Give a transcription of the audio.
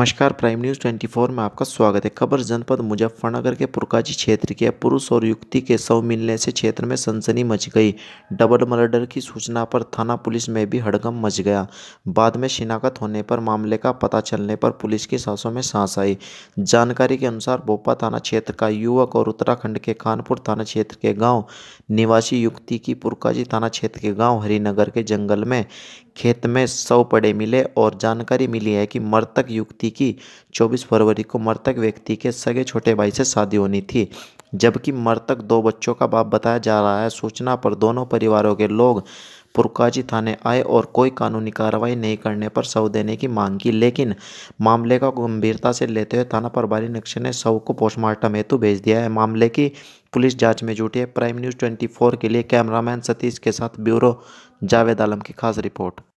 نمسکارٹیفر نگر کے پورکاجی پوری کے سو ملنے سے بھی ہڑگم مچ گیا بعد میں شناخت ہونے پر معاملے کا پتا چلنے پر پولیس کی سانسوں میں سانس آئی جانکاری کے انوسار بوپا تھانہ چھیر کا یووک اور اترکھنڈ کے کانپور تھانا چھیر کے گاؤں نواسی یوکتی کی پورکاجی تھانہ چھیر کے گاؤں ہری نگر کے جنگل میں کھیت میں سو پڑے ملے اور جانکاری ملی ہے کہ مرتک یوکتی کی چوبیس فروری کو مرتک ویکتی کے سگے چھوٹے بھائی سے شادی ہونی تھی جبکہ مرتب دو بچوں کا باپ بتایا جا رہا ہے سوچنا پر دونوں پریواروں کے لوگ پرکاجی تھانے آئے اور کوئی قانونی کارروائی نہیں کرنے پر سو دینے کی مانگ کی لیکن معاملے کا گمبھیرتا سے لیتے ہوئے تھانہ پرباری نقشے نے سو کو پوسٹ مارٹم تو بھیج دیا ہے معاملے کی پولیس جانچ میں جوٹی ہے پرائم نیوز ٹوئنٹی فور کے لیے کیمرامین ستیش کے ساتھ بیورو جاوید عالم کی خاص رپورٹ